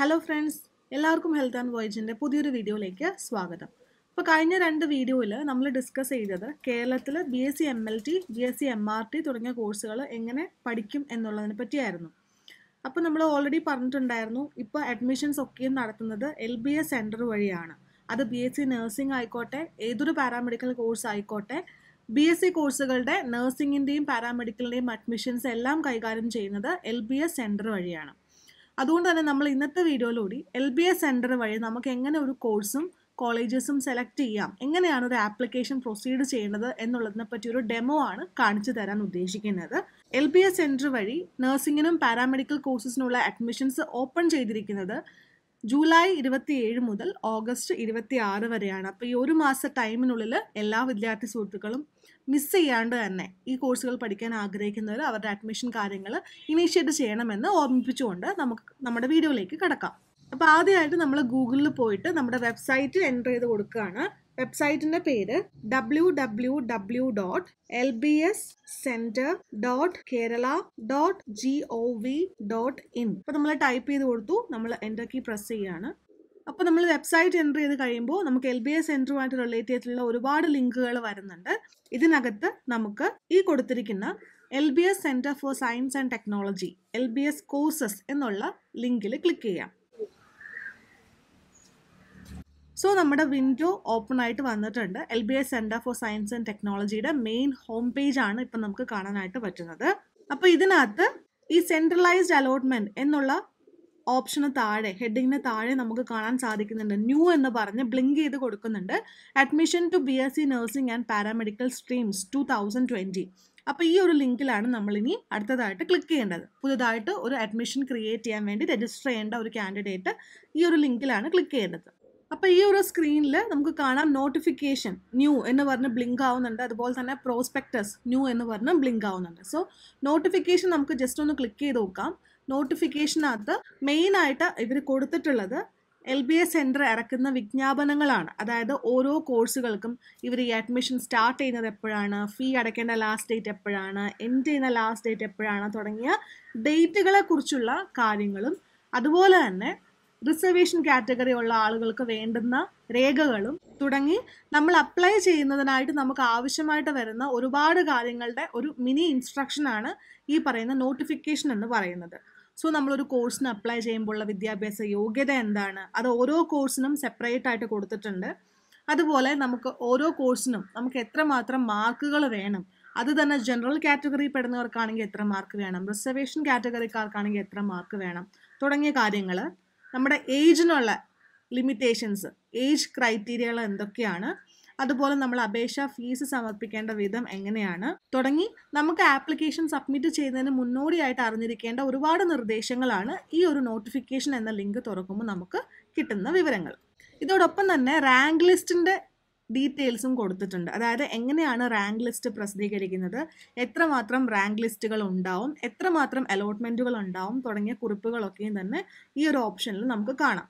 hello friends എല്ലാവർക്കും health and വോയിജിൻ്റെ പുതിയൊരു വീഡിയോയിലേക്ക് സ്വാഗതം അപ്പോൾ കഴിഞ്ഞ രണ്ട് വീഡിയോയിൽ നമ്മൾ ഡിസ്കസ് ചെയ്തത് കേരളത്തിൽ B S C M L T B S C M R T തുടങ്ങിയ കോഴ്സുകൾ എങ്ങനെ പഠിക്കും എന്നുള്ളതിനെ പറ്റിയായിരുന്നു അപ്പോൾ നമ്മൾ ഓൾറെഡി പറഞ്ഞിട്ടുണ്ടായിരുന്നു ഇപ്പോൾ അഡ്മിഷൻസ് ഒക്കെയും നടത്തുന്നത് എൽ ബി എസ് സെൻറ്റർ വഴിയാണ് അത് ബി എസ് സി നഴ്സിംഗ് ആയിക്കോട്ടെ ഏതൊരു പാരാമെഡിക്കൽ കോഴ്സ് ആയിക്കോട്ടെ ബി എസ് സി കോഴ്സുകളുടെ നഴ്സിംഗിൻ്റെയും പാരാമെഡിക്കലിൻ്റെയും അഡ്മിഷൻസ് എല്ലാം കൈകാര്യം ചെയ്യുന്നത് എൽ ബി എസ് സെൻറ്റർ വഴിയാണ് അതുകൊണ്ട് തന്നെ നമ്മൾ ഇന്നത്തെ വീഡിയോയിലൂടെ എൽ ബി എസ് സെൻറ്റർ വഴി നമുക്ക് എങ്ങനെ ഒരു കോഴ്സും കോളേജസും സെലക്ട് ചെയ്യാം എങ്ങനെയാണ് ഒരു ആപ്ലിക്കേഷൻ പ്രൊസീഡ് ചെയ്യേണ്ടത് എന്നുള്ളതിനെ പറ്റി ഒരു ഡെമോ ആണ് കാണിച്ചു തരാൻ ഉദ്ദേശിക്കുന്നത് എൽ ബി എസ് സെൻറ്റർ വഴി നഴ്സിംഗിനും പാരാമെഡിക്കൽ കോഴ്സസിനുള്ള അഡ്മിഷൻസ് ഓപ്പൺ ചെയ്തിരിക്കുന്നത് ജൂലൈ ഏഴ് മുതൽ ഓഗസ്റ്റ് ഇരുപത്തി ആറ് വരെയാണ് അപ്പോൾ ഈ ഒരു മാസ ടൈമിനുള്ളിൽ എല്ലാ വിദ്യാർത്ഥി സുഹൃത്തുക്കളും മിസ് ചെയ്യാണ്ട് തന്നെ ഈ കോഴ്സുകൾ പഠിക്കാൻ ആഗ്രഹിക്കുന്നവർ അവരുടെ അഡ്മിഷൻ കാര്യങ്ങൾ ഇനീഷ്യേറ്റ് ചെയ്യണമെന്ന് ഓർമ്മിപ്പിച്ചുകൊണ്ട് നമുക്ക് നമ്മുടെ വീഡിയോയിലേക്ക് കടക്കാം അപ്പോൾ ആദ്യമായിട്ട് നമ്മൾ ഗൂഗിളിൽ പോയിട്ട് നമ്മുടെ വെബ്സൈറ്റ് എൻ്റർ ചെയ്ത് കൊടുക്കുകയാണ് വെബ്സൈറ്റിൻ്റെ പേര് W W W dot L B S centre dot Kerala dot G O V dot in അപ്പോൾ നമ്മൾ ടൈപ്പ് ചെയ്ത് കൊടുത്തു നമ്മൾ എൻ്റർ കീ പ്രസ് ചെയ്യുകയാണ് അപ്പോൾ നമ്മൾ വെബ്സൈറ്റ് എൻ്റർ ചെയ്ത് കഴിയുമ്പോൾ നമുക്ക് എൽ ബി എസ് സെൻറ്ററുമായിട്ട് റിലേറ്റ് ചെയ്തിട്ടുള്ള ഒരുപാട് ലിങ്കുകൾ വരുന്നുണ്ട് ഇതിനകത്ത് നമുക്ക് ഈ കൊടുത്തിരിക്കുന്ന L B S centre for science and technology L B S courses എന്നുള്ള ലിങ്കിൽ ക്ലിക്ക് ചെയ്യാം സോ നമ്മുടെ വിൻഡോ ഓപ്പൺ ആയിട്ട് വന്നിട്ടുണ്ട് L B S centre for science and ടെക്നോളജിയുടെ മെയിൻ ഹോം പേജ് ആണ് ഇപ്പം നമുക്ക് കാണാനായിട്ട് പറ്റുന്നത് അപ്പോൾ ഇതിനകത്ത് ഈ സെൻട്രലൈസ്ഡ് അലോട്ട്മെൻറ്റ് എന്നുള്ള ഓപ്ഷന് താഴെ ഹെഡിങ്ങിന് താഴെ നമുക്ക് കാണാൻ സാധിക്കുന്നുണ്ട് ന്യൂ എന്ന് പറഞ്ഞ് ബ്ലിങ്ക് ചെയ്ത് കൊടുക്കുന്നുണ്ട് admission to B S C nursing and paramedical streams two thousand twenty അപ്പോൾ ഈ ഒരു ലിങ്കിലാണ് നമ്മളിനി അടുത്തതായിട്ട് ക്ലിക്ക് ചെയ്യേണ്ടത് പുതുതായിട്ട് ഒരു അഡ്മിഷൻ ക്രിയേറ്റ് ചെയ്യാൻ വേണ്ടി രജിസ്റ്റർ ചെയ്യേണ്ട ഒരു കാൻഡിഡേറ്റ് ഈ ഒരു ലിങ്കിലാണ് ക്ലിക്ക് ചെയ്യേണ്ടത് അപ്പോൾ ഈ ഒരു സ്ക്രീനിൽ നമുക്ക് കാണാം നോട്ടിഫിക്കേഷൻ ന്യൂ എന്ന് പറഞ്ഞ് ബ്ലിങ്ക് ആവുന്നുണ്ട് അതുപോലെ തന്നെ പ്രോസ്പെക്ടസ് ന്യൂ എന്ന് പറഞ്ഞ് ബ്ലിങ്ക് ആവുന്നുണ്ട് സോ നോട്ടിഫിക്കേഷൻ നമുക്ക് ജസ്റ്റ് ഒന്ന് ക്ലിക്ക് ചെയ്ത് നോക്കാം നോട്ടിഫിക്കേഷനകത്ത് മെയിനായിട്ട് ഇവർ കൊടുത്തിട്ടുള്ളത് എൽ ബി എസ് സെൻറ്റർ ഇറക്കുന്ന വിജ്ഞാപനങ്ങളാണ് അതായത് ഓരോ കോഴ്സുകൾക്കും ഇവർ ഈ അഡ്മിഷൻ സ്റ്റാർട്ട് ചെയ്യുന്നത് എപ്പോഴാണ് ഫീ അടയ്ക്കേണ്ട ലാസ്റ്റ് ഡേറ്റ് എപ്പോഴാണ് എൻഡ് ചെയ്യുന്ന ലാസ്റ്റ് ഡേറ്റ് എപ്പോഴാണ് തുടങ്ങിയ ഡേറ്റുകളെ കുറിച്ചുള്ള കാര്യങ്ങളും അതുപോലെ തന്നെ റിസർവേഷൻ കാറ്റഗറി ഉള്ള ആളുകൾക്ക് വേണ്ടുന്ന രേഖകളും തുടങ്ങി നമ്മൾ അപ്ലൈ ചെയ്യുന്നതിനായിട്ട് നമുക്ക് ആവശ്യമായിട്ട് വരുന്ന ഒരുപാട് കാര്യങ്ങളുടെ ഒരു മിനി ഇൻസ്ട്രക്ഷനാണ് ഈ പറയുന്ന നോട്ടിഫിക്കേഷൻ എന്ന് പറയുന്നത് സോ നമ്മളൊരു കോഴ്സിന് അപ്ലൈ ചെയ്യുമ്പോഴുള്ള വിദ്യാഭ്യാസ യോഗ്യത എന്താണ് അത് ഓരോ കോഴ്സിനും സെപ്പറേറ്റ് ആയിട്ട് കൊടുത്തിട്ടുണ്ട് അതുപോലെ നമുക്ക് ഓരോ കോഴ്സിനും നമുക്ക് എത്രമാത്രം മാർക്കുകൾ വേണം അത് തന്നെ ജനറൽ കാറ്റഗറി പെടുന്നവർക്കാണെങ്കിൽ എത്ര മാർക്ക് വേണം റിസർവേഷൻ കാറ്റഗറിക്കാർക്കാണെങ്കിൽ എത്ര മാർക്ക് വേണം തുടങ്ങിയ കാര്യങ്ങൾ നമ്മുടെ ഏജിനുള്ള ലിമിറ്റേഷൻസ് ഏജ് ക്രൈറ്റീരിയകൾ എന്തൊക്കെയാണ് അതുപോലെ നമ്മൾ അപേക്ഷ ഫീസ് സമർപ്പിക്കേണ്ട വിധം എങ്ങനെയാണ് തുടങ്ങി നമുക്ക് ആപ്ലിക്കേഷൻ സബ്മിറ്റ് ചെയ്യുന്നതിന് മുന്നോടിയായിട്ട് അറിഞ്ഞിരിക്കേണ്ട ഒരുപാട് നിർദ്ദേശങ്ങളാണ് ഈ ഒരു നോട്ടിഫിക്കേഷൻ എന്ന ലിങ്ക് തുറക്കുമ്പോൾ നമുക്ക് കിട്ടുന്ന വിവരങ്ങൾ ഇതോടൊപ്പം തന്നെ റാങ്ക് ലിസ്റ്റിൻ്റെ ഡീറ്റെയിൽസും കൊടുത്തിട്ടുണ്ട് അതായത് എങ്ങനെയാണ് റാങ്ക് ലിസ്റ്റ് പ്രസിദ്ധീകരിക്കുന്നത് എത്രമാത്രം റാങ്ക് ലിസ്റ്റുകൾ ഉണ്ടാവും എത്രമാത്രം അലോട്ട്മെൻറ്റുകൾ ഉണ്ടാവും തുടങ്ങിയ കുറിപ്പുകളൊക്കെയും തന്നെ ഈ ഒരു ഓപ്ഷനിൽ നമുക്ക് കാണാം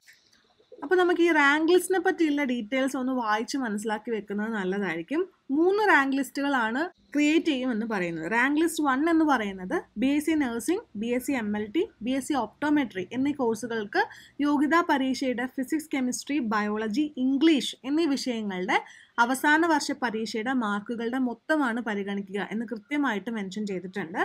അപ്പോൾ നമുക്ക് ഈ റാങ്ക് ലിസ്റ്റിനെ പറ്റിയുള്ള ഡീറ്റെയിൽസ് ഒന്ന് വായിച്ച് മനസ്സിലാക്കി വെക്കുന്നത് നല്ലതായിരിക്കും മൂന്ന് റാങ്ക് ലിസ്റ്റുകളാണ് ക്രിയേറ്റ് ചെയ്യുമെന്ന് പറയുന്നത് റാങ്ക് ലിസ്റ്റ് വൺ എന്ന് പറയുന്നത് B S C nursing B S C M L T B S C optometry എന്നീ കോഴ്സുകൾക്ക് യോഗ്യതാ പരീക്ഷയുടെ ഫിസിക്സ് കെമിസ്ട്രി ബയോളജി ഇംഗ്ലീഷ് എന്നീ വിഷയങ്ങളുടെ അവസാന വർഷ പരീക്ഷയുടെ മാർക്കുകളുടെ മൊത്തമാണ് പരിഗണിക്കുക എന്ന് കൃത്യമായിട്ട് മെൻഷൻ ചെയ്തിട്ടുണ്ട്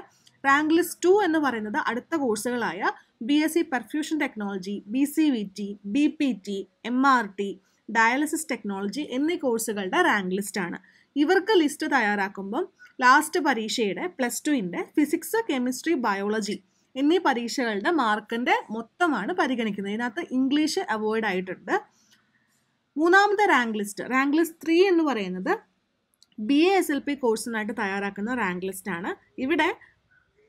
റാങ്ക് ലിസ്റ്റ് ടു എന്ന് പറയുന്നത് അടുത്ത കോഴ്സുകളായ B S C perfusion technology B C V T B P T M R T dialysis technology എന്നീ കോഴ്സുകളുടെ റാങ്ക് ലിസ്റ്റ് ആണ് ഇവർക്ക് ലിസ്റ്റ് തയ്യാറാക്കുമ്പം ലാസ്റ്റ് പരീക്ഷയുടെ പ്ലസ് ടുവിൻ്റെ ഫിസിക്സ് കെമിസ്ട്രി ബയോളജി എന്നീ പരീക്ഷകളുടെ മാർക്കിൻ്റെ മൊത്തമാണ് പരിഗണിക്കുന്നത് ഇതിനകത്ത് ഇംഗ്ലീഷ് അവോയ്ഡ് ആയിട്ടുണ്ട് മൂന്നാമത്തെ rank list rank list three എന്ന് പറയുന്നത് B A S L P കോഴ്സിനായിട്ട് തയ്യാറാക്കുന്ന റാങ്ക് ലിസ്റ്റാണ് ഇവിടെ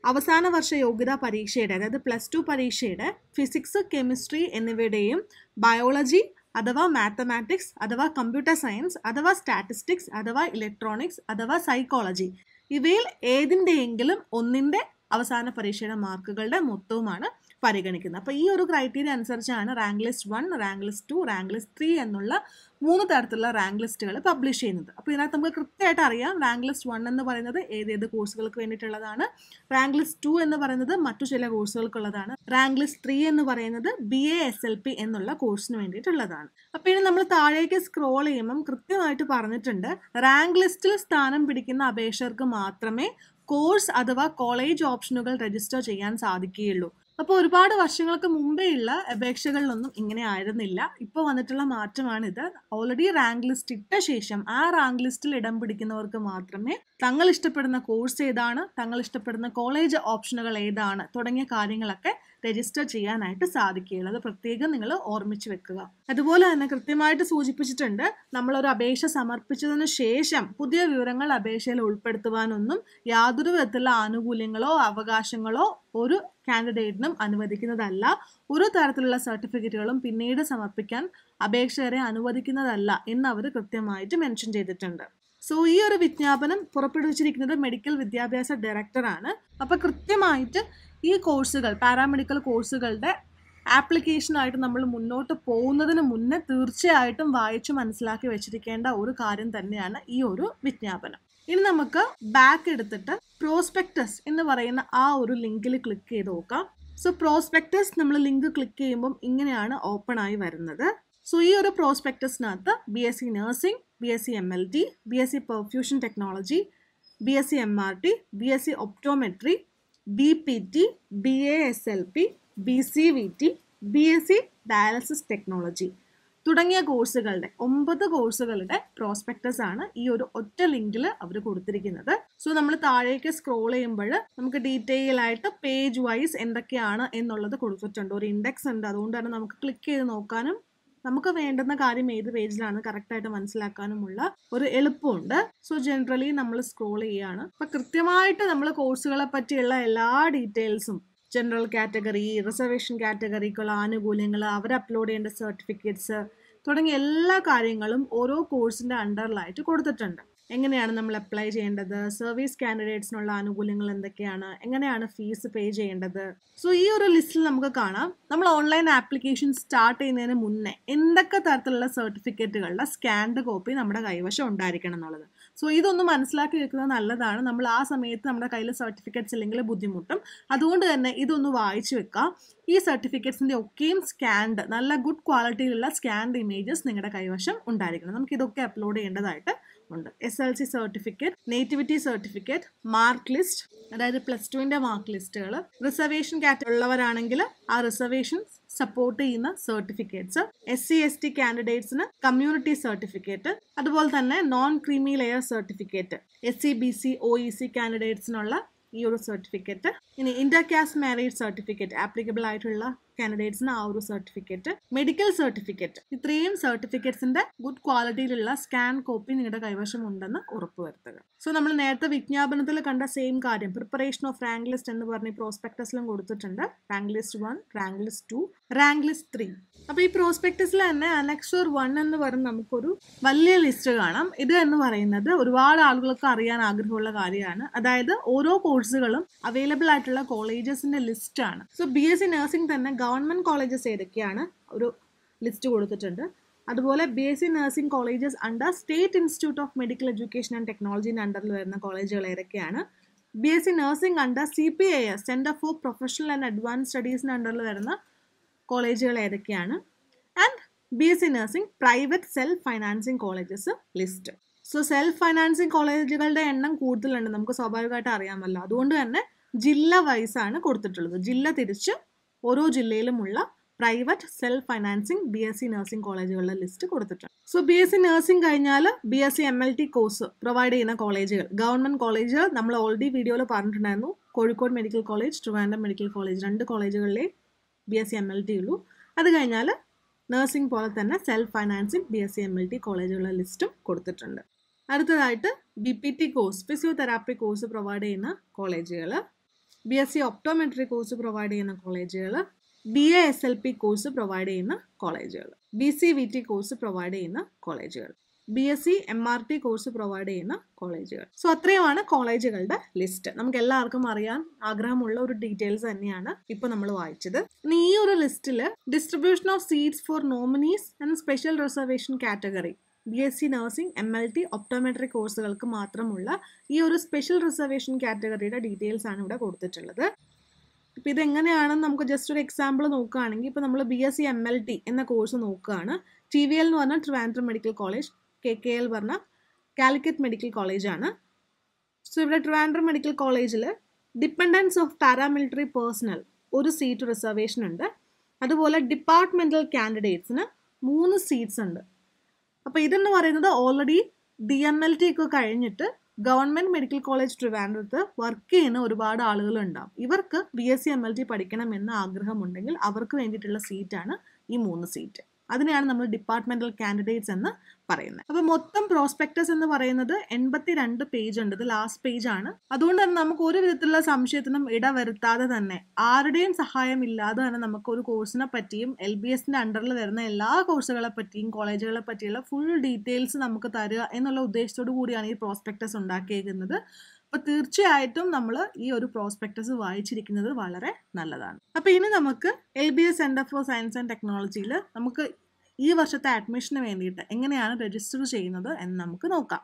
അവസാന വർഷ യോഗ്യതാ പരീക്ഷയുടെ അതായത് പ്ലസ് ടു പരീക്ഷയുടെ ഫിസിക്സ് കെമിസ്ട്രി എന്നിവയുടെയും ബയോളജി അഥവാ മാത്തമാറ്റിക്സ് അഥവാ കമ്പ്യൂട്ടർ സയൻസ് അഥവാ സ്റ്റാറ്റിസ്റ്റിക്സ് അഥവാ ഇലക്ട്രോണിക്സ് അഥവാ സൈക്കോളജി ഇവയിൽ ഏതിൻ്റെയെങ്കിലും ഒന്നിൻ്റെ അവസാന പരീക്ഷയുടെ മാർക്കുകളുടെ മൊത്തവുമാണ് പരിഗണിക്കുന്നത് അപ്പോൾ ഈ ഒരു ക്രൈറ്റീരിയ അനുസരിച്ചാണ് rank list one rank list two rank list three എന്നുള്ള മൂന്ന് തരത്തിലുള്ള റാങ്ക് ലിസ്റ്റുകൾ പബ്ലിഷ് ചെയ്യുന്നത് അപ്പോൾ ഇതിനകത്ത് നമുക്ക് കൃത്യമായിട്ട് അറിയാം റാങ്ക് ലിസ്റ്റ് വൺ എന്ന് പറയുന്നത് ഏതേത് കോഴ്സുകൾക്ക് വേണ്ടിയിട്ടുള്ളതാണ് റാങ്ക് ലിസ്റ്റ് ടു എന്ന് പറയുന്നത് മറ്റു ചില കോഴ്സുകൾക്കുള്ളതാണ് റാങ്ക് ലിസ്റ്റ് ത്രീ എന്ന് പറയുന്നത് B A S L P എന്നുള്ള കോഴ്സിന് വേണ്ടിയിട്ടുള്ളതാണ് അപ്പോൾ ഇനി നമ്മൾ താഴേക്ക് സ്ക്രോൾ ചെയ്യുമ്പം കൃത്യമായിട്ട് പറഞ്ഞിട്ടുണ്ട് റാങ്ക് ലിസ്റ്റിൽ സ്ഥാനം പിടിക്കുന്ന അപേക്ഷകർക്ക് മാത്രമേ കോഴ്സ് അഥവാ കോളേജ് ഓപ്ഷനുകൾ രജിസ്റ്റർ ചെയ്യാൻ സാധിക്കുകയുള്ളൂ അപ്പോൾ ഒരുപാട് വർഷങ്ങൾക്ക് മുമ്പേ ഉള്ള അപേക്ഷകളിലൊന്നും ഇങ്ങനെ ആയിരുന്നില്ല ഇപ്പോൾ വന്നിട്ടുള്ള മാറ്റമാണിത് ഓൾറെഡി റാങ്ക് ലിസ്റ്റ് ഇട്ട ശേഷം ആ റാങ്ക് ലിസ്റ്റിൽ ഇടം പിടിക്കുന്നവർക്ക് മാത്രമേ തങ്ങൾ ഇഷ്ടപ്പെടുന്ന കോഴ്സ് ഏതാണ് തങ്ങൾ ഇഷ്ടപ്പെടുന്ന കോളേജ് ഓപ്ഷനുകൾ ഏതാണ് തുടങ്ങിയ കാര്യങ്ങളൊക്കെ രജിസ്റ്റർ ചെയ്യാനായിട്ട് സാധിക്കുകയുള്ളൂ അത് പ്രത്യേകം നിങ്ങൾ ഓർമ്മിച്ച് വെക്കുക അതുപോലെ തന്നെ കൃത്യമായിട്ട് സൂചിപ്പിച്ചിട്ടുണ്ട് നമ്മളൊരു അപേക്ഷ സമർപ്പിച്ചതിന് ശേഷം പുതിയ വിവരങ്ങൾ അപേക്ഷയിൽ ഉൾപ്പെടുത്തുവാനൊന്നും യാതൊരു വിധത്തിലുള്ള ആനുകൂല്യങ്ങളോ അവകാശങ്ങളോ ഒരു കാൻഡിഡേറ്റിനും അനുവദിക്കുന്നതല്ല ഒരു തരത്തിലുള്ള സർട്ടിഫിക്കറ്റുകളും പിന്നീട് സമർപ്പിക്കാൻ അപേക്ഷകരെ അനുവദിക്കുന്നതല്ല എന്ന് അവർ കൃത്യമായിട്ട് മെൻഷൻ ചെയ്തിട്ടുണ്ട് സോ ഈ ഒരു വിജ്ഞാപനം പുറപ്പെടുവിച്ചിരിക്കുന്നത് മെഡിക്കൽ വിദ്യാഭ്യാസ ഡയറക്ടറാണ് അപ്പോൾ കൃത്യമായിട്ട് ഈ കോഴ്സുകൾ പാരാമെഡിക്കൽ കോഴ്സുകളുടെ ആപ്ലിക്കേഷനായിട്ട് നമ്മൾ മുന്നോട്ട് പോകുന്നതിന് മുന്നേ തീർച്ചയായിട്ടും വായിച്ചു മനസ്സിലാക്കി വെച്ചിരിക്കേണ്ട ഒരു കാര്യം തന്നെയാണ് ഈ ഒരു വിജ്ഞാപനം ഇനി നമുക്ക് ബാക്ക് എടുത്തിട്ട് പ്രോസ്പെക്ടസ് എന്ന് പറയുന്ന ആ ഒരു ലിങ്കിൽ ക്ലിക്ക് ചെയ്ത് നോക്കാം സോ പ്രോസ്പെക്ടസ് നമ്മൾ ലിങ്ക് ക്ലിക്ക് ചെയ്യുമ്പം ഇങ്ങനെയാണ് ഓപ്പൺ ആയി വരുന്നത് സോ ഈ ഒരു പ്രോസ്പെക്ടസിനകത്ത് B S C nursing B S C M L T B S C perfusion technology B S C M R T B S C optometry B P T B A S L P B C V T B S C dialysis technology തുടങ്ങിയ കോഴ്സുകളുടെ ഒമ്പത് കോഴ്സുകളുടെ prospectus ആണ് ഈ ഒരു ഒറ്റ ലിങ്കിൽ അവർ കൊടുത്തിരിക്കുന്നത് സോ നമ്മൾ താഴേക്ക് സ്ക്രോൾ ചെയ്യുമ്പോൾ നമുക്ക് ഡീറ്റെയിൽ ആയിട്ട് പേജ് വൈസ് എന്തൊക്കെയാണ് എന്നുള്ളത് കൊടുത്തിട്ടുണ്ട് ഒരു ഇൻഡെക്സ് ഉണ്ട് അതുകൊണ്ട് തന്നെ നമുക്ക് ക്ലിക്ക് ചെയ്ത് നോക്കാനും നമുക്ക് വേണ്ടുന്ന കാര്യം ഏത് പേജിലാണ് കറക്റ്റായിട്ട് മനസ്സിലാക്കാനുമുള്ള ഒരു എളുപ്പമുണ്ട് സോ ജനറലി നമ്മൾ സ്ക്രോൾ ചെയ്യുകയാണ് അപ്പം കൃത്യമായിട്ട് നമ്മൾ കോഴ്സുകളെ പറ്റിയുള്ള എല്ലാ ഡീറ്റെയിൽസും ജനറൽ കാറ്റഗറി റിസർവേഷൻ കാറ്റഗറിക്കുള്ള ആനുകൂല്യങ്ങൾ അവർ അപ്ലോഡ് ചെയ്യേണ്ട സർട്ടിഫിക്കറ്റ്സ് തുടങ്ങിയ എല്ലാ കാര്യങ്ങളും ഓരോ കോഴ്സിൻ്റെ അണ്ടറിലായിട്ട് കൊടുത്തിട്ടുണ്ട് എങ്ങനെയാണ് നമ്മൾ അപ്ലൈ ചെയ്യേണ്ടത് സർവീസ് കാൻഡിഡേറ്റ്സിനുള്ള ആനുകൂല്യങ്ങൾ എന്തൊക്കെയാണ് എങ്ങനെയാണ് ഫീസ് പേ ചെയ്യേണ്ടത് സോ ഈ ഒരു ലിസ്റ്റിൽ നമുക്ക് കാണാം നമ്മൾ ഓൺലൈൻ ആപ്ലിക്കേഷൻ സ്റ്റാർട്ട് ചെയ്യുന്നതിന് മുന്നേ എന്തൊക്കെ തരത്തിലുള്ള സർട്ടിഫിക്കറ്റുകളുടെ സ്കാൻഡ് കോപ്പി നമ്മുടെ കൈവശം ഉണ്ടായിരിക്കണം എന്നുള്ളത് സോ ഇതൊന്ന് മനസ്സിലാക്കി വെക്കുന്നത് നല്ലതാണ് നമ്മൾ ആ സമയത്ത് നമ്മുടെ കയ്യിൽ സർട്ടിഫിക്കറ്റ്സ് ഇല്ലെങ്കിൽ ബുദ്ധിമുട്ടും അതുകൊണ്ട് തന്നെ ഇതൊന്ന് വായിച്ചു വെക്കുക ഈ സർട്ടിഫിക്കറ്റ്സിൻ്റെ ഒക്കെയും സ്കാൻഡ് നല്ല ഗുഡ് ക്വാളിറ്റിയിലുള്ള സ്കാൻഡ് ഇമേജസ് നിങ്ങളുടെ കൈവശം ഉണ്ടായിരിക്കണം നമുക്കിതൊക്കെ അപ്ലോഡ് ചെയ്യേണ്ടതായിട്ട് ഉണ്ട് S L C certificate nativity certificate mark list അതായത് പ്ലസ് ടുവിൻ്റെ മാർക്ക് ലിസ്റ്റുകൾ റിസർവേഷൻ കാറ്റ ഉള്ളവരാണെങ്കിൽ ആ റിസർവേഷൻ സപ്പോർട്ട് ചെയ്യുന്ന certificates S C S T കാൻഡിഡേറ്റ്സിന് കമ്മ്യൂണിറ്റി സർട്ടിഫിക്കറ്റ് അതുപോലെ തന്നെ non creamy layer certificate S C B C O E C കാൻഡിഡേറ്റ്സിനുള്ള ഈ ഒരു സർട്ടിഫിക്കറ്റ് ഇനി inter caste marriage certificate applicable ആയിട്ടുള്ള കാൻഡിഡേറ്റ്സിന് ആ ഒരു സർട്ടിഫിക്കറ്റ് മെഡിക്കൽ സർട്ടിഫിക്കറ്റ് ഇത്രയും സർട്ടിഫിക്കറ്റ്സിന്റെ ഗുഡ് ക്വാളിറ്റിയിലുള്ള സ്കാൻ കോപ്പി നിങ്ങളുടെ കൈവശം ഉണ്ടെന്ന് ഉറപ്പുവരുത്തുക സോ നമ്മൾ നേരത്തെ വിജ്ഞാപനത്തിൽ കണ്ട സെയിം കാര്യം പ്രിപ്പറേഷൻ ഓഫ് റാങ്ക് ലിസ്റ്റ് എന്ന് പറഞ്ഞ് പ്രോസ്പെക്ടസിലും കൊടുത്തിട്ടുണ്ട് rank list one rank list two rank list three അപ്പൊ ഈ പ്രോസ്പെക്ടസിൽ തന്നെ അനക്ഷർ വൺ എന്ന് പറയുന്ന നമുക്കൊരു വലിയ ലിസ്റ്റ് കാണാം ഇത് എന്ന് പറയുന്നത് ഒരുപാട് ആളുകൾക്ക് അറിയാൻ ആഗ്രഹമുള്ള കാര്യമാണ് അതായത് ഓരോ കോഴ്സുകളും അവൈലബിൾ ആയിട്ടുള്ള കോളേജസിന്റെ ലിസ്റ്റ് ആണ് so B S C nursing തന്നെ ഗവൺമെൻറ് കോളേജസ് ഏതൊക്കെയാണ് ഒരു ലിസ്റ്റ് കൊടുത്തിട്ടുണ്ട് അതുപോലെ B S C nursing colleges under state institute of medical education and ടെക്നോളജീൻ്റെ അണ്ടറിൽ വരുന്ന കോളേജുകൾ ഏതൊക്കെയാണ് B S C nursing under C P I S centre for professional and advance സ്റ്റഡീസിൻ്റെ അണ്ടറിൽ വരുന്ന കോളേജുകൾ ഏതൊക്കെയാണ് and B S C nursing private self financing colleges list so self financing കോളേജുകളുടെ എണ്ണം കൂടുതലുണ്ട് നമുക്ക് സ്വാഭാവികമായിട്ട് അറിയാമല്ലോ അതുകൊണ്ട് തന്നെ ജില്ല വൈസാണ് കൊടുത്തിട്ടുള്ളത് ജില്ല തിരിച്ച് ഓരോ ജില്ലയിലുമുള്ള private self financing B S C nursing കോളേജുകളുടെ ലിസ്റ്റ് കൊടുത്തിട്ടുണ്ട് so B S C nursing കഴിഞ്ഞാൽ B S C M L T course provide ചെയ്യുന്ന കോളേജുകൾ ഗവൺമെന്റ് കോളേജ് നമ്മൾ ഓൾറെഡി വീഡിയോയിൽ പറഞ്ഞിട്ടുണ്ടായിരുന്നു Kozhikode medical college Trivandrum medical college രണ്ട് കോളേജുകളിലെ B S C M L T ഉള്ളൂ അത് കഴിഞ്ഞാൽ നഴ്സിംഗ് പോലെ തന്നെ self financing B S C M L T കോളേജുകളുടെ ലിസ്റ്റും കൊടുത്തിട്ടുണ്ട് അടുത്തതായിട്ട് B P T course physiotherapy course provide ചെയ്യുന്ന കോളേജുകൾ B S C optometry course provide ചെയ്യുന്ന കോളേജുകൾ B A S L P course provide ചെയ്യുന്ന കോളേജുകൾ B C V T course provide ചെയ്യുന്ന കോളേജുകൾ B S C M R T course provide ചെയ്യുന്ന കോളേജുകൾ സോ അത്രയുമാണ് കോളേജുകളുടെ ലിസ്റ്റ് നമുക്ക് എല്ലാവർക്കും അറിയാൻ ആഗ്രഹമുള്ള ഒരു ഡീറ്റെയിൽസ് തന്നെയാണ് ഇപ്പൊ നമ്മൾ വായിച്ചത് ഈ ഒരു ലിസ്റ്റിൽ distribution of seats for nominees and special reservation category B S C nursing M L T optometric കോഴ്സുകൾക്ക് മാത്രമുള്ള ഈ ഒരു സ്പെഷ്യൽ റിസർവേഷൻ കാറ്റഗറിയുടെ ഡീറ്റെയിൽസ് ആണ് ഇവിടെ കൊടുത്തിട്ടുള്ളത് ഇപ്പം ഇതെങ്ങനെയാണെന്ന് നമുക്ക് ജസ്റ്റ് ഒരു എക്സാമ്പിൾ നോക്കുകയാണെങ്കിൽ ഇപ്പോൾ നമ്മൾ B S C M L T എന്ന കോഴ്സ് നോക്കുകയാണ് ടി വി എൽ എന്ന് പറഞ്ഞാൽ Trivandrum medical college K K L പറഞ്ഞാൽ കാലിക്കറ്റ് മെഡിക്കൽ കോളേജാണ് സോ ഇവിടെ ട്രിവാൻഡ്രം മെഡിക്കൽ കോളേജിൽ ഡിപ്പെൻഡൻസ് ഓഫ് പാരാമിലിറ്ററി പേഴ്സണൽ ഒരു സീറ്റ് റിസർവേഷൻ ഉണ്ട് അതുപോലെ ഡിപ്പാർട്ട്മെൻറ്റൽ കാൻഡിഡേറ്റ്സിന് മൂന്ന് സീറ്റ്സ് ഉണ്ട് അപ്പോൾ ഇതെന്ന് പറയുന്നത് already D M L T ഒക്കെ കഴിഞ്ഞിട്ട് ഗവൺമെന്റ് മെഡിക്കൽ കോളേജ് ട്രിവാൻഡ്രത്ത് വർക്ക് ചെയ്യുന്ന ഒരുപാട് ആളുകൾ ഉണ്ടാവും ഇവർക്ക് B S C M L T പഠിക്കണമെന്ന് ആഗ്രഹമുണ്ടെങ്കിൽ അവർക്ക് വേണ്ടിയിട്ടുള്ള സീറ്റാണ് ഈ മൂന്ന് സീറ്റ് അതിനെയാണ് നമ്മൾ ഡിപ്പാർട്ട്മെന്റൽ കാൻഡിഡേറ്റ്സ് എന്ന് പറയുന്നത് അപ്പോൾ മൊത്തം പ്രോസ്പെക്ടസ് എന്ന് പറയുന്നത് എൺപത്തി രണ്ട് പേജ് ഉണ്ട് ഇത് ലാസ്റ്റ് പേജ് ആണ് അതുകൊണ്ട് തന്നെ നമുക്ക് ഒരു വിധത്തിലുള്ള സംശയത്തിനും ഇട വരുത്താതെ തന്നെ ആരുടെയും സഹായം ഇല്ലാതെ തന്നെ നമുക്ക് ഒരു കോഴ്സിനെ പറ്റിയും എൽ ബി എസിന്റെ അണ്ടറിൽ വരുന്ന എല്ലാ കോഴ്സുകളെ പറ്റിയും കോളേജുകളെ പറ്റിയുള്ള ഫുൾ ഡീറ്റെയിൽസ് നമുക്ക് തരിക എന്നുള്ള ഉദ്ദേശത്തോടു കൂടിയാണ് ഈ പ്രോസ്പെക്ടസ് ഉണ്ടാക്കിയിരിക്കുന്നത് അപ്പൊ തീർച്ചയായിട്ടും നമ്മൾ ഈ ഒരു പ്രോസ്പെക്ടസ് വായിച്ചിരിക്കുന്നത് വളരെ നല്ലതാണ് അപ്പോൾ ഇനി നമുക്ക് L B S centre for science and ടെക്നോളജിയിൽ നമുക്ക് ഈ വർഷത്തെ അഡ്മിഷന് വേണ്ടിയിട്ട് എങ്ങനെയാണ് രജിസ്റ്റർ ചെയ്യുന്നത് എന്ന് നമുക്ക് നോക്കാം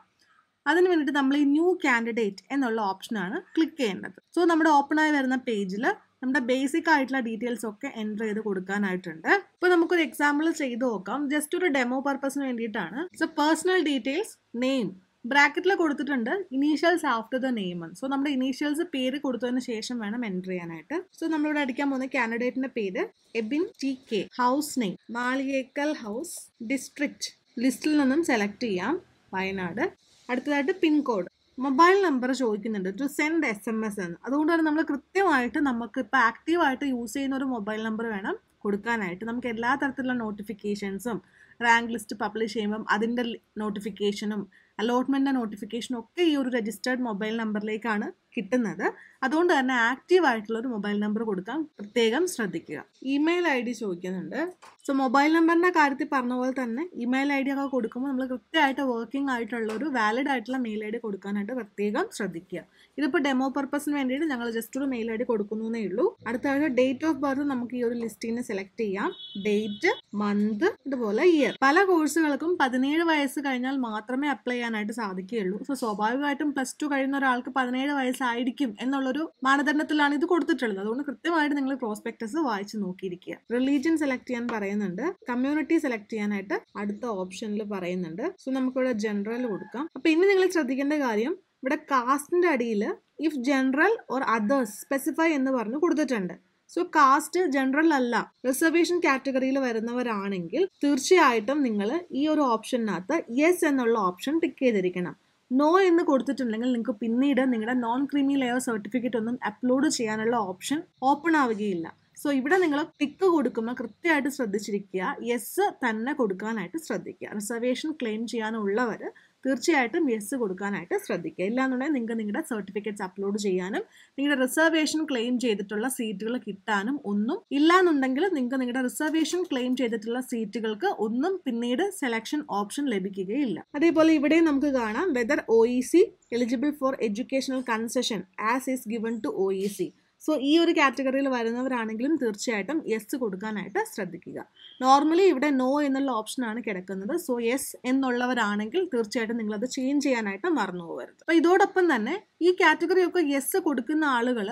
അതിന് വേണ്ടിയിട്ട് നമ്മൾ ഈ ന്യൂ കാൻഡിഡേറ്റ് എന്നുള്ള ഓപ്ഷനാണ് ക്ലിക്ക് ചെയ്യേണ്ടത് സോ നമ്മുടെ ഓപ്പൺ ആയി വരുന്ന പേജിൽ നമ്മുടെ ബേസിക് ആയിട്ടുള്ള ഡീറ്റെയിൽസ് ഒക്കെ എൻ്റർ ചെയ്ത് കൊടുക്കാനായിട്ടുണ്ട് ഇപ്പോൾ നമുക്കൊരു എക്സാമ്പിൾ ചെയ്ത് നോക്കാം ജസ്റ്റ് ഒരു ഡെമോ പർപ്പസിന് വേണ്ടിയിട്ടാണ് സോ പേഴ്സണൽ ഡീറ്റെയിൽസ് നെയിം ബ്രാക്കറ്റിൽ കൊടുത്തിട്ടുണ്ട് initials after the name so നമ്മുടെ ഇനീഷ്യൽസ് പേര് കൊടുത്തതിന് ശേഷം വേണം എൻ്റർ ചെയ്യാനായിട്ട് സോ നമ്മളിവിടെ അടിക്കാൻ പോകുന്ന കാൻഡിഡേറ്റിന്റെ പേര് Ebin T K house name Maliyekkal house district ലിസ്റ്റിൽ നിന്നും സെലക്ട് ചെയ്യാം വയനാട് അടുത്തതായിട്ട് പിൻകോഡ് മൊബൈൽ നമ്പർ ചോദിക്കുന്നുണ്ട് to send S M S എന്ന് അതുകൊണ്ടാണ് നമ്മൾ കൃത്യമായിട്ട് നമുക്ക് ഇപ്പം ആക്റ്റീവായിട്ട് യൂസ് ചെയ്യുന്ന ഒരു മൊബൈൽ നമ്പർ വേണം കൊടുക്കാനായിട്ട് നമുക്ക് എല്ലാ തരത്തിലുള്ള നോട്ടിഫിക്കേഷൻസും റാങ്ക് ലിസ്റ്റ് പബ്ലിഷ് ചെയ്യുമ്പം അതിൻ്റെ നോട്ടിഫിക്കേഷനും അലോട്ട്മെൻറ്റ് നോട്ടിഫിക്കേഷനും ഒക്കെ ഈ ഒരു രജിസ്റ്റേർഡ് മൊബൈൽ നമ്പറിലേക്കാണ് കിട്ടുന്നത് അതുകൊണ്ട് തന്നെ ആക്റ്റീവ് ആയിട്ടുള്ള ഒരു മൊബൈൽ നമ്പർ കൊടുക്കാൻ പ്രത്യേകം ശ്രദ്ധിക്കുക ഇമെയിൽ ഐ ഡി ചോദിക്കുന്നുണ്ട് സോ മൊബൈൽ നമ്പറിൻ്റെ കാര്യത്തിൽ പറഞ്ഞ പോലെ തന്നെ ഇമെയിൽ ഐ ഡി ഒക്കെ കൊടുക്കുമ്പോൾ നമ്മൾ കൃത്യമായിട്ട് വർക്കിംഗ് ആയിട്ടുള്ള ഒരു വാലിഡ് ആയിട്ടുള്ള മെയിൽ ഐ ഡി കൊടുക്കാനായിട്ട് പ്രത്യേകം ശ്രദ്ധിക്കുക ഇതിപ്പോൾ ഡെമോ പർപ്പസിന് വേണ്ടിയിട്ട് ഞങ്ങൾ ജസ്റ്റ് ഒരു മെയിൽ ഐ ഡി കൊടുക്കുന്നേ ഉള്ളൂ അടുത്തായിട്ട് ഡേറ്റ് ഓഫ് ബർത്ത് നമുക്ക് ഈ ഒരു ലിസ്റ്റിന് സെലക്ട് ചെയ്യാം ഡേറ്റ് മന്ത് ഇതുപോലെ ഇയർ പല കോഴ്സുകൾക്കും പതിനേഴ് വയസ്സ് കഴിഞ്ഞാൽ മാത്രമേ അപ്ലൈ ചെയ്യാനായിട്ട് സാധിക്കുകയുള്ളൂ സോ സ്വാഭാവികമായിട്ടും പ്ലസ് ടു കഴിയുന്ന ഒരാൾക്ക് പതിനേഴ് വയസ്സ് ആയിരിക്കും എന്നുള്ളൊരു മാനദണ്ഡത്തിലാണ് ഇത് കൊടുത്തിട്ടുള്ളത് അതുകൊണ്ട് കൃത്യമായിട്ട് നിങ്ങൾ പ്രോസ്പെക്ടസ് വായിച്ചു നോക്കിയിരിക്കുക റിലീജിയൻ സെലക്ട് ചെയ്യാൻ പറയുന്നുണ്ട് കമ്മ്യൂണിറ്റി സെലക്ട് ചെയ്യാനായിട്ട് അടുത്ത ഓപ്ഷനിൽ പറയുന്നുണ്ട് സോ നമുക്കിവിടെ ജനറൽ കൊടുക്കാം അപ്പൊ ഇനി നിങ്ങൾ ശ്രദ്ധിക്കേണ്ട കാര്യം ഇവിടെ കാസ്റ്റിന്റെ അടിയിൽ if general or others specify എന്ന് പറഞ്ഞു കൊടുത്തിട്ടുണ്ട് സോ കാസ്റ്റ് ജനറൽ അല്ല റിസർവേഷൻ കാറ്റഗറിയിൽ വരുന്നവരാണെങ്കിൽ തീർച്ചയായിട്ടും നിങ്ങൾ ഈ ഒരു ഓപ്ഷനകത്ത് യെസ് എന്നുള്ള ഓപ്ഷൻ ടിക്ക് ചെയ്തിരിക്കണം നോ എന്ന് കൊടുത്തിട്ടുണ്ടെങ്കിൽ നിങ്ങൾക്ക് പിന്നീട് നിങ്ങളുടെ നോൺ ക്രീമി ലെയർ സർട്ടിഫിക്കറ്റ് ഒന്നും അപ്ലോഡ് ചെയ്യാനുള്ള ഓപ്ഷൻ ഓപ്പൺ ആവുകയില്ല സോ ഇവിടെ നിങ്ങൾ ടിക്ക് കൊടുക്കുമ്പോൾ കൃത്യമായിട്ട് ശ്രദ്ധിച്ചിരിക്കുക യെസ് തന്നെ കൊടുക്കാനായിട്ട് ശ്രദ്ധിക്കുക റിസർവേഷൻ ക്ലെയിം ചെയ്യാനുള്ളവർ തീർച്ചയായിട്ടും യെസ് കൊടുക്കാനായിട്ട് ശ്രദ്ധിക്കുക ഇല്ലാന്നുണ്ടെങ്കിൽ നിങ്ങൾക്ക് നിങ്ങളുടെ സർട്ടിഫിക്കറ്റ്സ് അപ്ലോഡ് ചെയ്യാനും നിങ്ങളുടെ റിസർവേഷൻ ക്ലെയിം ചെയ്തിട്ടുള്ള സീറ്റുകൾ കിട്ടാനും ഒന്നും ഇല്ലാന്നുണ്ടെങ്കിൽ നിങ്ങൾക്ക് നിങ്ങളുടെ റിസർവേഷൻ ക്ലെയിം ചെയ്തിട്ടുള്ള സീറ്റുകൾക്ക് ഒന്നും പിന്നീട് സെലക്ഷൻ ഓപ്ഷൻ ലഭിക്കുകയില്ല അതേപോലെ ഇവിടെ നമുക്ക് കാണാം whether O E C eligible for educational concession as is given to O E C so ഈ ഒരു കാറ്റഗറിയിൽ വരുന്നവരാണെങ്കിലും തീർച്ചയായിട്ടും യെസ് കൊടുക്കാനായിട്ട് ശ്രദ്ധിക്കുക നോർമലി ഇവിടെ നോ എന്നുള്ള ഓപ്ഷനാണ് കിടക്കുന്നത് സോ യെസ് എന്നുള്ളവരാണെങ്കിൽ തീർച്ചയായിട്ടും നിങ്ങളത് ചേഞ്ച് ചെയ്യാനായിട്ട് മറന്നു പോകരുത് അപ്പോൾ ഇതോടൊപ്പം തന്നെ ഈ കാറ്റഗറിയൊക്കെ യെസ് കൊടുക്കുന്ന ആളുകൾ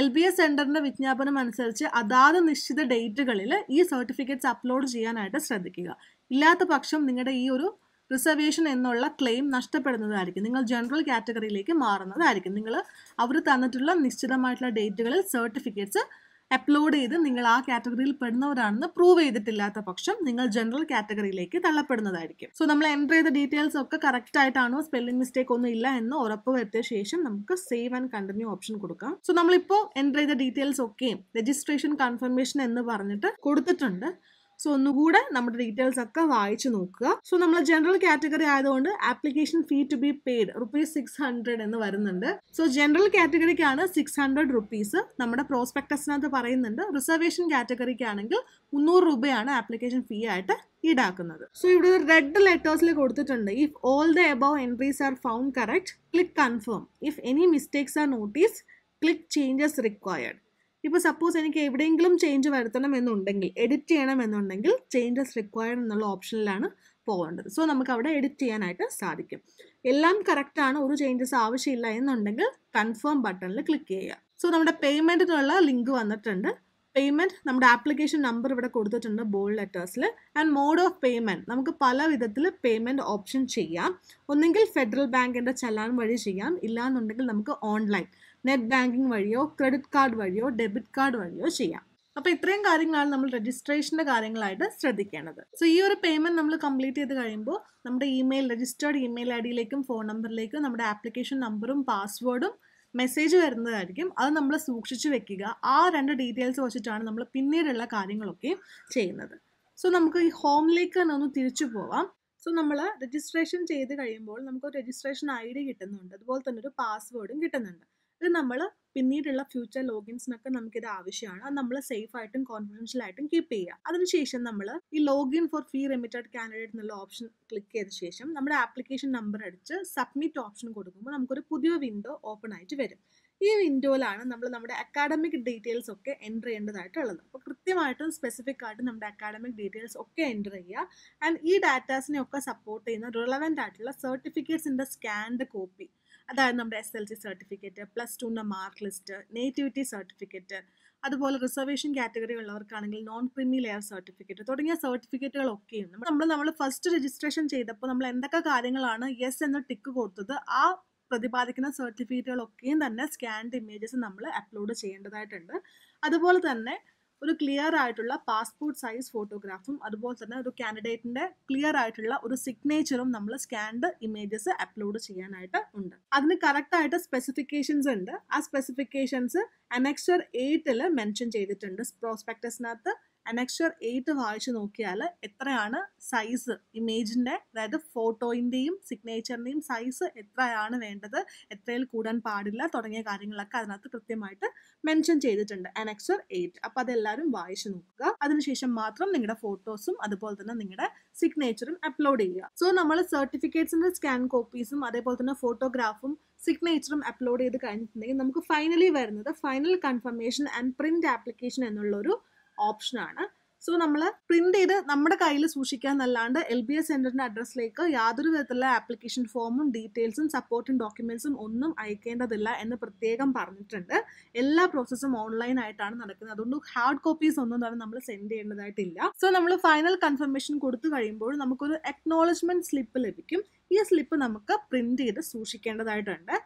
എൽ ബി എസ് സെൻറ്ററിൻ്റെ വിജ്ഞാപനം അനുസരിച്ച് അതാത് നിശ്ചിത ഡേറ്റുകളിൽ ഈ സർട്ടിഫിക്കറ്റ്സ് അപ്ലോഡ് ചെയ്യാനായിട്ട് ശ്രദ്ധിക്കുക ഇല്ലാത്ത പക്ഷം നിങ്ങളുടെ ഈ ഒരു റിസർവേഷൻ എന്നുള്ള ക്ലെയിം നഷ്ടപ്പെടുന്നതായിരിക്കും നിങ്ങൾ ജനറൽ കാറ്റഗറിയിലേക്ക് മാറുന്നതായിരിക്കും നിങ്ങൾ അവർ തന്നിട്ടുള്ള നിശ്ചിതമായിട്ടുള്ള ഡേറ്റുകളിൽ സർട്ടിഫിക്കറ്റ്സ് അപ്ലോഡ് ചെയ്ത് നിങ്ങൾ ആ കാറ്റഗറിയിൽ പെടുന്നവരാണെന്ന് പ്രൂവ് ചെയ്തിട്ടില്ലാത്ത പക്ഷം നിങ്ങൾ ജനറൽ കാറ്റഗറിയിലേക്ക് തള്ളപ്പെടുന്നതായിരിക്കും സോ നമ്മൾ എൻ്റർ ചെയ്ത ഡീറ്റെയിൽസ് ഒക്കെ കറക്റ്റ് ആയിട്ടാണോ സ്പെല്ലിംഗ് മിസ്റ്റേക്ക് ഒന്നും ഇല്ല എന്ന് ഉറപ്പ് വരുത്തിയ ശേഷം നമുക്ക് സേവ് ആൻഡ് കണ്ടിന്യൂ ഓപ്ഷൻ കൊടുക്കാം സോ നമ്മളിപ്പോൾ എൻ്റർ ചെയ്ത ഡീറ്റെയിൽസ് ഒക്കെയും രജിസ്ട്രേഷൻ കൺഫർമേഷൻ എന്ന് പറഞ്ഞിട്ട് കൊടുത്തിട്ടുണ്ട് സോ ഒന്നുകൂടെ നമ്മുടെ ഡീറ്റെയിൽസ് ഒക്കെ വായിച്ചു നോക്കുക സോ നമ്മൾ ജനറൽ കാറ്റഗറി ആയതുകൊണ്ട് application fee to be paid rupees six hundred എന്ന് വരുന്നുണ്ട് സോ ജനറൽ കാറ്റഗറിക്കാണ് സിക്സ് ഹൺഡ്രഡ് റുപ്പീസ് നമ്മുടെ പ്രോസ്പെക്ടസിനകത്ത് പറയുന്നുണ്ട് റിസർവേഷൻ കാറ്റഗറിക്കാണെങ്കിൽ മുന്നൂറ് രൂപയാണ് ആപ്ലിക്കേഷൻ ഫീ ആയിട്ട് ഈടാക്കുന്നത് സോ ഇവിടെ റെഡ് ലെറ്റേഴ്സിൽ കൊടുത്തിട്ടുണ്ട് if all the above entries are found correct click confirm if any mistakes are noticed click changes required ഇപ്പോൾ സപ്പോസ് എനിക്ക് എവിടെയെങ്കിലും ചേഞ്ച് വരുത്തണം എന്നുണ്ടെങ്കിൽ എഡിറ്റ് ചെയ്യണം എന്നുണ്ടെങ്കിൽ ചേഞ്ചസ് റിക്വയർഡ് എന്നുള്ള ഓപ്ഷനിലാണ് പോകേണ്ടത് സോ നമുക്ക് അവിടെ എഡിറ്റ് ചെയ്യാനായിട്ട് സാധിക്കും എല്ലാം കറക്റ്റാണ് ഒരു ചേഞ്ചസ് ആവശ്യമില്ല എന്നുണ്ടെങ്കിൽ കൺഫേം ബട്ടണിൽ ക്ലിക്ക് ചെയ്യുക സോ നമ്മുടെ പേയ്മെൻറ്റിനുള്ള ലിങ്ക് വന്നിട്ടുണ്ട് പേയ്മെൻറ്റ് നമ്മുടെ ആപ്ലിക്കേഷൻ നമ്പർ ഇവിടെ കൊടുത്തിട്ടുണ്ട് ബോൾഡ് ലെറ്റേഴ്സിൽ ആൻഡ് മോഡ് ഓഫ് പേയ്മെൻറ്റ് നമുക്ക് പല വിധത്തിൽ പേയ്മെൻറ്റ് ഓപ്ഷൻ ചെയ്യാം ഒന്നെങ്കിൽ ഫെഡറൽ ബാങ്കിൻ്റെ ചലാൻ വഴി ചെയ്യാം ഇല്ലാന്നുണ്ടെങ്കിൽ നമുക്ക് ഓൺലൈൻ നെറ്റ് ബാങ്കിങ് വഴിയോ ക്രെഡിറ്റ് കാർഡ് വഴിയോ ഡെബിറ്റ് കാർഡ് വഴിയോ ചെയ്യാം അപ്പോൾ ഇത്രയും കാര്യങ്ങളാണ് നമ്മൾ രജിസ്ട്രേഷൻ്റെ കാര്യങ്ങളായിട്ട് ശ്രദ്ധിക്കേണ്ടത് സോ ഈ ഒരു പേയ്മെന്റ് നമ്മൾ കംപ്ലീറ്റ് ചെയ്ത് കഴിയുമ്പോൾ നമ്മുടെ ഇമെയിൽ രജിസ്റ്റേർഡ് ഇമെയിൽ ഐ ഡിയിലേക്കും ഫോൺ നമ്പറിലേക്കും നമ്മുടെ ആപ്ലിക്കേഷൻ നമ്പറും പാസ്വേഡും മെസ്സേജ് വരുന്നതായിരിക്കും അത് നമ്മൾ സൂക്ഷിച്ചു വെക്കുക ആ രണ്ട് ഡീറ്റെയിൽസ് വെച്ചിട്ടാണ് നമ്മൾ പിന്നീടുള്ള കാര്യങ്ങളൊക്കെ ചെയ്യുന്നത് സോ നമുക്ക് ഈ ഹോമിലേക്ക് തന്നെ ഒന്ന് തിരിച്ചു പോവാം സോ നമ്മൾ രജിസ്ട്രേഷൻ ചെയ്ത് കഴിയുമ്പോൾ നമുക്ക് രജിസ്ട്രേഷൻ ഐ ഡി കിട്ടുന്നുണ്ട് അതുപോലെ തന്നെ ഒരു പാസ്വേഡും കിട്ടുന്നുണ്ട് ഇത് നമ്മൾ പിന്നീടുള്ള ഫ്യൂച്ചർ ലോഗിൻസിനൊക്കെ ഇത് ആവശ്യമാണ് അത് നമ്മൾ സേഫ് ആയിട്ടും കോൺഫിഡൻഷ്യൽ ആയിട്ടും കീപ്പ് ചെയ്യുക അതിനുശേഷം നമ്മൾ ഈ login for fee remitted candidate എന്നുള്ള ഓപ്ഷൻ ക്ലിക്ക് ചെയ്ത ശേഷം നമ്മുടെ ആപ്ലിക്കേഷൻ നമ്പർ അടിച്ച് സബ്മിറ്റ് ഓപ്ഷൻ കൊടുക്കുമ്പോൾ നമുക്കൊരു പുതിയ വിൻഡോ ഓപ്പൺ ആയിട്ട് വരും ഈ വിൻഡോയിലാണ് നമ്മൾ നമ്മുടെ അക്കാഡമിക് ഡീറ്റെയിൽസ് ഒക്കെ എൻ്റർ ചെയ്യേണ്ടതായിട്ടുള്ളത് അപ്പോൾ കൃത്യമായിട്ടും സ്പെസിഫിക് ആയിട്ട് നമ്മുടെ അക്കാഡമിക് ഡീറ്റെയിൽസ് ഒക്കെ എൻ്റർ ചെയ്യുക ആൻഡ് ഈ ഡാറ്റാസിനെ ഒക്കെ സപ്പോർട്ട് ചെയ്യുന്ന റിലവൻ്റ് ആയിട്ടുള്ള സർട്ടിഫിക്കറ്റ്സിൻ്റെ സ്കാൻഡ് കോപ്പി അതായത് നമ്മുടെ S L C certificate plus ടുവിൻ്റെ മാർക്ക് ലിസ്റ്റ് നേറ്റിവിറ്റി സർട്ടിഫിക്കറ്റ് അതുപോലെ റിസർവേഷൻ കാറ്റഗറി ഉള്ളവർക്കാണെങ്കിൽ നോൺ ക്രിമി ലെയർ സർട്ടിഫിക്കറ്റ് തുടങ്ങിയ സർട്ടിഫിക്കറ്റുകളൊക്കെയും നമ്മൾ നമ്മൾ ഫസ്റ്റ് രജിസ്ട്രേഷൻ ചെയ്തപ്പോൾ നമ്മൾ എന്തൊക്കെ കാര്യങ്ങളാണ് യെസ് എന്ന് ടിക്ക് കൊടുത്തത് ആ പ്രതിപാദിക്കുന്ന സർട്ടിഫിക്കറ്റുകളൊക്കെയും തന്നെ സ്കാൻഡ് ഇമേജസ് നമ്മൾ അപ്ലോഡ് ചെയ്യേണ്ടതായിട്ടുണ്ട് അതുപോലെ തന്നെ ഒരു ക്ലിയർ ആയിട്ടുള്ള പാസ്പോർട്ട് സൈസ് ഫോട്ടോഗ്രാഫും അതുപോലെ തന്നെ ഒരു കാൻഡിഡേറ്റിന്റെ ക്ലിയർ ആയിട്ടുള്ള ഒരു സിഗ്നേച്ചറും നമ്മൾ സ്കാൻഡ് ഇമേജസ് അപ്ലോഡ് ചെയ്യാനായിട്ട് ഉണ്ട് അതിന് കറക്റ്റ് ആയിട്ട് സ്പെസിഫിക്കേഷൻസ് ഉണ്ട് ആ സ്പെസിഫിക്കേഷൻസ് അനക്സർ എയ്റ്റിൽ മെൻഷൻ ചെയ്തിട്ടുണ്ട് പ്രോസ്പെക്ടസിനകത്ത് അനക്ഷർ എയ്റ്റ് വായിച്ചു നോക്കിയാൽ എത്രയാണ് സൈസ് ഇമേജിൻ്റെ അതായത് ഫോട്ടോയിൻ്റെയും സിഗ്നേച്ചറിൻ്റെയും സൈസ് എത്രയാണ് വേണ്ടത് എത്രയിൽ കൂടാൻ പാടില്ല തുടങ്ങിയ കാര്യങ്ങളൊക്കെ അതിനകത്ത് കൃത്യമായിട്ട് മെൻഷൻ ചെയ്തിട്ടുണ്ട് അനക്ഷർ എയ്റ്റ് അപ്പോൾ അതെല്ലാവരും വായിച്ചു നോക്കുക അതിനുശേഷം മാത്രം നിങ്ങളുടെ ഫോട്ടോസും അതുപോലെ തന്നെ നിങ്ങളുടെ സിഗ്നേച്ചറും അപ്ലോഡ് ചെയ്യുക സോ നമ്മൾ സർട്ടിഫിക്കറ്റ്സിൻ്റെ സ്കാൻ കോപ്പീസും അതേപോലെ തന്നെ ഫോട്ടോഗ്രാഫും സിഗ്നേച്ചറും അപ്ലോഡ് ചെയ്ത് കഴിഞ്ഞിട്ടുണ്ടെങ്കിൽ നമുക്ക് ഫൈനലി വരുന്നത് final confirmation and print application എന്നുള്ള ഒരു ഓപ്ഷനാണ് സോ നമ്മൾ പ്രിന്റ് ചെയ്ത് നമ്മുടെ കയ്യിൽ സൂക്ഷിക്കാന്നല്ലാണ്ട് എൽ ബി എസ് സെന്ററിന്റെ അഡ്രസ്സിലേക്ക് യാതൊരു വിധത്തിലുള്ള ആപ്ലിക്കേഷൻ ഫോമും ഡീറ്റെയിൽസും സപ്പോർട്ടും ഡോക്യുമെന്റ്സും ഒന്നും അയക്കേണ്ടതില്ല എന്ന് പ്രത്യേകം പറഞ്ഞിട്ടുണ്ട് എല്ലാ പ്രോസസ്സും ഓൺലൈൻ ആയിട്ടാണ് നടക്കുന്നത് അതുകൊണ്ട് ഹാർഡ് കോപ്പീസ് ഒന്നും തന്നെ നമ്മൾ സെൻഡ് ചെയ്യേണ്ടതായിട്ടില്ല സോ നമ്മൾ ഫൈനൽ കൺഫർമേഷൻ കൊടുത്തു കഴിയുമ്പോൾ നമുക്കൊരു അക്നോളജ്മെന്റ് സ്ലിപ്പ് ലഭിക്കും ഈ സ്ലിപ്പ് നമുക്ക് പ്രിന്റ് ചെയ്ത് സൂക്ഷിക്കേണ്ടതായിട്ടുണ്ട്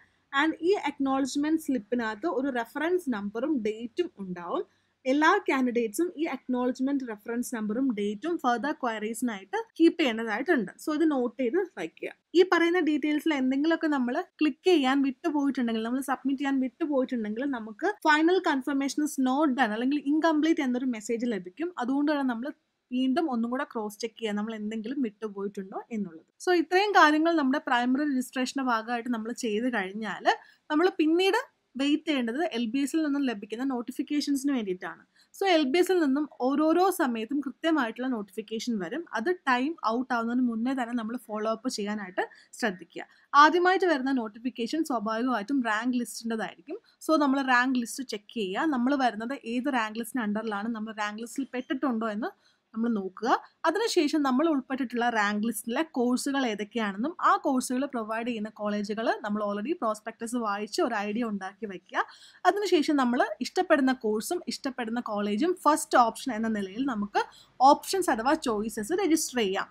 ആൻഡ് ഈ അക്നോളജ്മെന്റ് സ്ലിപ്പിനകത്ത് ഒരു റെഫറൻസ് നമ്പറും ഡേറ്റും ഉണ്ടാവും എല്ലാ കാൻഡിഡേറ്റ്സും ഈ അക്നോളജ്മെന്റ് റെഫറൻസ് നമ്പറും ഡേറ്റും ഫർദർ ക്വയറീസിനായിട്ട് കീപ്പ് ചെയ്യേണ്ടതായിട്ടുണ്ട് സോ ഇത് നോട്ട് ചെയ്ത് വയ്ക്കുക ഈ പറയുന്ന ഡീറ്റെയിൽസിൽ എന്തെങ്കിലുമൊക്കെ നമ്മൾ ക്ലിക്ക് ചെയ്യാൻ വിട്ടുപോയിട്ടുണ്ടെങ്കിൽ നമ്മൾ സബ്മിറ്റ് ചെയ്യാൻ വിട്ടുപോയിട്ടുണ്ടെങ്കിൽ നമുക്ക് final confirmation is not done അല്ലെങ്കിൽ ഇൻകംപ്ലീറ്റ് എന്നൊരു മെസ്സേജ് ലഭിക്കും അതുകൊണ്ട് തന്നെ നമ്മൾ വീണ്ടും ഒന്നും കൂടെ ക്രോസ് ചെക്ക് ചെയ്യുക നമ്മൾ എന്തെങ്കിലും വിട്ടുപോയിട്ടുണ്ടോ എന്നുള്ളത് സോ ഇത്രയും കാര്യങ്ങൾ നമ്മുടെ പ്രൈമറി രജിസ്ട്രേഷന്റെ ഭാഗമായിട്ട് നമ്മൾ ചെയ്ത് കഴിഞ്ഞാൽ നമ്മൾ പിന്നീട് വെയിറ്റ് ചെയ്യേണ്ടത് എൽ ബി എസിൽ നിന്നും ലഭിക്കുന്ന നോട്ടിഫിക്കേഷൻസിന് വേണ്ടിയിട്ടാണ് സോ എൽ ബി എസിൽ നിന്നും ഓരോരോ സമയത്തും കൃത്യമായിട്ടുള്ള നോട്ടിഫിക്കേഷൻ വരും അത് ടൈം ഔട്ട് ആവുന്നതിന് മുന്നേ തന്നെ നമ്മൾ ഫോളോ അപ്പ് ചെയ്യാനായിട്ട് ശ്രദ്ധിക്കുക ആദ്യമായിട്ട് വരുന്ന നോട്ടിഫിക്കേഷൻ സ്വാഭാവികമായിട്ടും റാങ്ക് ലിസ്റ്റിൻ്റെതായിരിക്കും സോ നമ്മൾ റാങ്ക് ലിസ്റ്റ് ചെക്ക് ചെയ്യുക നമ്മൾ വരുന്നത് ഏത് റാങ്ക് ലിസ്റ്റിന് അണ്ടറിലാണ് നമ്മൾ റാങ്ക് ലിസ്റ്റിൽ പെട്ടിട്ടുണ്ടോ എന്ന് നമ്മൾ നോക്കുക അതിനുശേഷം നമ്മൾ ഉൾപ്പെട്ടിട്ടുള്ള റാങ്ക് ലിസ്റ്റിലെ കോഴ്സുകൾ ഏതൊക്കെയാണെന്നും ആ കോഴ്സുകൾ പ്രൊവൈഡ് ചെയ്യുന്ന കോളേജുകൾ നമ്മൾ ഓൾറെഡി പ്രോസ്പെക്ടസ് വായിച്ച് ഒരു ഐഡിയ ഉണ്ടാക്കി വയ്ക്കുക അതിനുശേഷം നമ്മൾ ഇഷ്ടപ്പെടുന്ന കോഴ്സും ഇഷ്ടപ്പെടുന്ന കോളേജും ഫസ്റ്റ് ഓപ്ഷൻ എന്ന നിലയിൽ നമുക്ക് ഓപ്ഷൻസ് അഥവാ ചോയ്സസ് രജിസ്റ്റർ ചെയ്യാം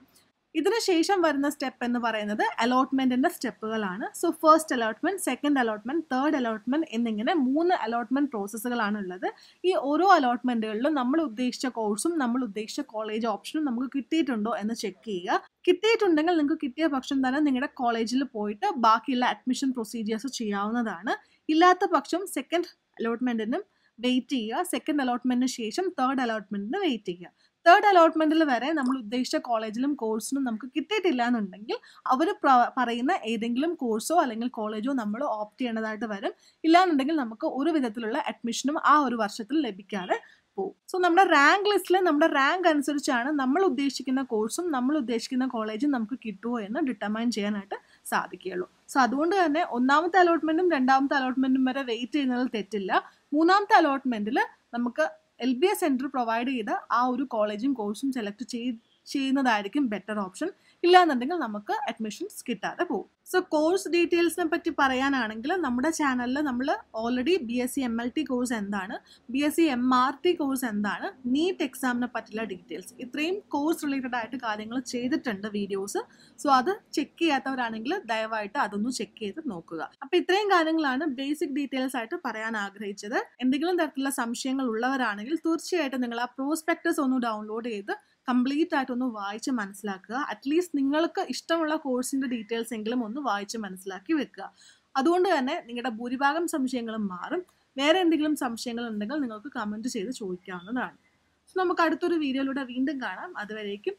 ഇതിനുശേഷം വരുന്ന സ്റ്റെപ്പ് എന്ന് പറയുന്നത് അലോട്ട്മെന്റിന്റെ സ്റ്റെപ്പുകളാണ് so first allotment second allotment third allotment എന്നിങ്ങനെ മൂന്ന് അലോട്ട്മെന്റ് പ്രോസസ്സുകളാണ് ഉള്ളത് ഈ ഓരോ അലോട്ട്മെന്റുകളിലും നമ്മൾ ഉദ്ദേശിച്ച കോഴ്സും നമ്മൾ ഉദ്ദേശിച്ച കോളേജ് ഓപ്ഷനും നമുക്ക് കിട്ടിയിട്ടുണ്ടോ എന്ന് ചെക്ക് ചെയ്യുക കിട്ടിയിട്ടുണ്ടെങ്കിൽ നിങ്ങൾക്ക് കിട്ടിയ പക്ഷം തന്നെ നിങ്ങളുടെ കോളേജിൽ പോയിട്ട് ബാക്കിയുള്ള അഡ്മിഷൻ പ്രൊസീജിയേഴ്സ് ചെയ്യാവുന്നതാണ് ഇല്ലാത്ത പക്ഷം സെക്കൻഡ് അലോട്ട്മെന്റിനും വെയിറ്റ് ചെയ്യുക സെക്കൻഡ് അലോട്ട്മെന്റിന് ശേഷം തേർഡ് അലോട്ട്മെന്റിന് വെയിറ്റ് ചെയ്യുക തേർഡ് അലോട്ട്മെന്റിൽ വരെ നമ്മൾ ഉദ്ദേശിച്ച കോളേജിലും കോഴ്സിനും നമുക്ക് കിട്ടിയിട്ടില്ല എന്നുണ്ടെങ്കിൽ അവർ പറയുന്ന ഏതെങ്കിലും കോഴ്സോ അല്ലെങ്കിൽ കോളേജോ നമ്മൾ ഓപ്റ്റ് ചെയ്യേണ്ടതായിട്ട് വരും ഇല്ലാന്നുണ്ടെങ്കിൽ നമുക്ക് ഒരു വിധത്തിലുള്ള അഡ്മിഷനും ആ ഒരു വർഷത്തിൽ ലഭിക്കാതെ പോകും സോ നമ്മുടെ റാങ്ക് ലിസ്റ്റിൽ നമ്മുടെ റാങ്ക് അനുസരിച്ചാണ് നമ്മൾ ഉദ്ദേശിക്കുന്ന കോഴ്സും നമ്മൾ ഉദ്ദേശിക്കുന്ന കോളേജും നമുക്ക് കിട്ടുമോ എന്ന് ഡിറ്റർമൈൻ ചെയ്യാനായിട്ട് സാധിക്കുകയുള്ളൂ സോ അതുകൊണ്ട് തന്നെ ഒന്നാമത്തെ അലോട്ട്മെന്റും രണ്ടാമത്തെ അലോട്ട്മെന്റും വരെ വെയിറ്റ് ചെയ്യുന്നതിൽ തെറ്റില്ല മൂന്നാമത്തെ അലോട്ട്മെന്റിൽ നമുക്ക് L B S centre provide ചെയ്ത ആ ഒരു കോളേജും കോഴ്സും സെലക്ട് ചെയ്ത് ചെയ്യുന്നതായിരിക്കും ബെറ്റർ ഓപ്ഷൻ ഇല്ലാന്നുണ്ടെങ്കിൽ നമുക്ക് അഡ്മിഷൻസ് കിട്ടാതെ പോകും സോ കോഴ്സ് ഡീറ്റെയിൽസിനെ പറ്റി പറയാനാണെങ്കിൽ നമ്മുടെ ചാനലിൽ നമ്മൾ already B S C M L T course എന്താണ് B S C M R T course എന്താണ് നീറ്റ് എക്സാമിനെ പറ്റിയുള്ള ഡീറ്റെയിൽസ് ഇത്രയും കോഴ്സ് റിലേറ്റഡ് ആയിട്ട് കാര്യങ്ങൾ ചെയ്തിട്ടുണ്ട് വീഡിയോസ് സോ അത് ചെക്ക് ചെയ്യാത്തവരാണെങ്കിൽ ദയവായിട്ട് അതൊന്ന് ചെക്ക് ചെയ്ത് നോക്കുക അപ്പോൾ ഇത്രയും കാര്യങ്ങളാണ് ബേസിക് ഡീറ്റെയിൽസ് ആയിട്ട് പറയാൻ ആഗ്രഹിച്ചത് എന്തെങ്കിലും തരത്തിലുള്ള സംശയങ്ങൾ ഉള്ളവരാണെങ്കിൽ തീർച്ചയായിട്ടും നിങ്ങൾ ആ പ്രോസ്പെക്ടസ് ഒന്ന് ഡൗൺലോഡ് ചെയ്ത് കംപ്ലീറ്റ് ആയിട്ടൊന്ന് വായിച്ച് മനസ്സിലാക്കുക അറ്റ്ലീസ്റ്റ് നിങ്ങൾക്ക് ഇഷ്ടമുള്ള കോഴ്സിന്റെ ഡീറ്റെയിൽസ് എങ്കിലും ഒന്ന് വായിച്ച് മനസ്സിലാക്കി വെക്കുക അതുകൊണ്ട് തന്നെ നിങ്ങളുടെ ഭൂരിഭാഗം സംശയങ്ങളും മാറും വേറെ എന്തെങ്കിലും സംശയങ്ങൾ ഉണ്ടെങ്കിൽ നിങ്ങൾക്ക് കമൻറ്റ് ചെയ്ത് ചോദിക്കാവുന്നതാണ് നമുക്ക് അടുത്തൊരു വീഡിയോയിലൂടെ വീണ്ടും കാണാം അതുവരേക്കും